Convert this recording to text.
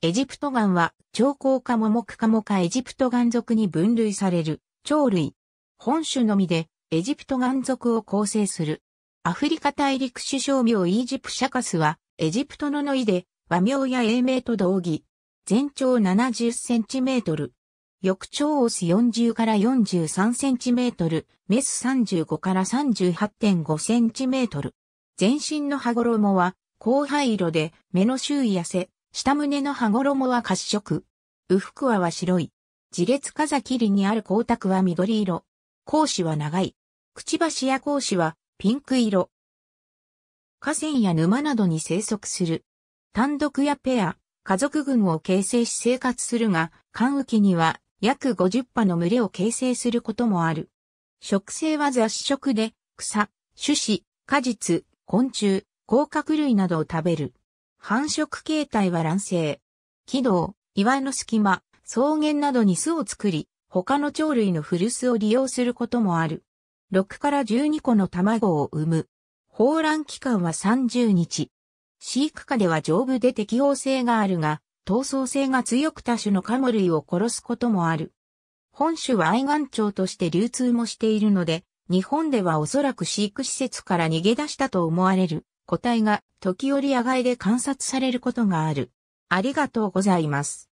エジプト岩は、長高科モモク科モ科エジプト岩族に分類される、鳥類。本種のみで、エジプト岩族を構成する。アフリカ大陸首相名イージプシャカスは、エジプトのノイで、和名や英名と同義。全長70センチメートル。翼長オス40から43センチメートル、メス35から38.5センチメートル。全身の羽衣は、広灰色で、目の周囲痩せ、下胸の羽衣は褐色。右腹話は白い。自列風切りにある光沢は緑色。講師は長い。くちばしや講師はピンク色。河川や沼などに生息する。単独やペア、家族群を形成し生活するが、寒雨期には約50羽の群れを形成することもある。食性は雑食で、草、種子、果実、昆虫、甲殻類などを食べる。繁殖形態は卵生。軌道、岩の隙間、草原などに巣を作り、他の鳥類の古巣を利用することもある。6から12個の卵を産む。放卵期間は30日。飼育下では丈夫で適応性があるが、闘争性が強く多種のカモ類を殺すこともある。本種は愛玩鳥として流通もしているので、日本ではおそらく飼育施設から逃げ出したと思われる個体が時折野外で観察されることがある。ありがとうございます。